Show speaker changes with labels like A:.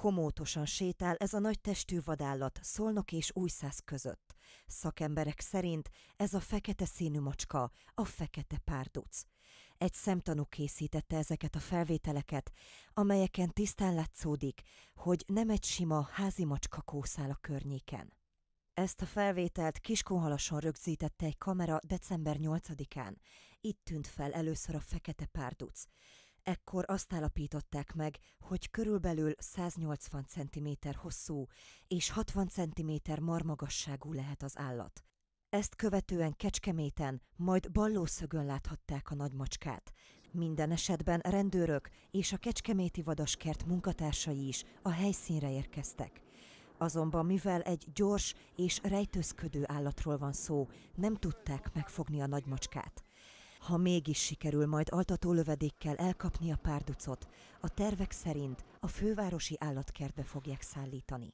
A: Komótosan sétál ez a nagy testű vadállat Szolnok és Újszáz között. Szakemberek szerint ez a fekete színű macska, a fekete párduc. Egy szemtanú készítette ezeket a felvételeket, amelyeken tisztán látszódik, hogy nem egy sima házi macska kószál a környéken. Ezt a felvételt Kiskunhalason rögzítette egy kamera december 8-án. Itt tűnt fel először a fekete párduc. Ekkor azt állapították meg, hogy körülbelül 180 cm hosszú és 60 cm marmagasságú lehet az állat. Ezt követően Kecskeméten, majd Ballószögön láthatták a nagymacskát. Minden esetben rendőrök és a Kecskeméti Vadaskert munkatársai is a helyszínre érkeztek. Azonban mivel egy gyors és rejtőzködő állatról van szó, nem tudták megfogni a nagymacskát. Ha mégis sikerül majd altató lövedékkel elkapni a párducot, a tervek szerint a fővárosi állatkertbe fogják szállítani.